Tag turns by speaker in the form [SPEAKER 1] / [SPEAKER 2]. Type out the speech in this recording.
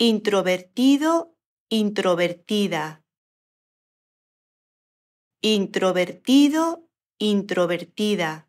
[SPEAKER 1] introvertido, introvertida, introvertido, introvertida.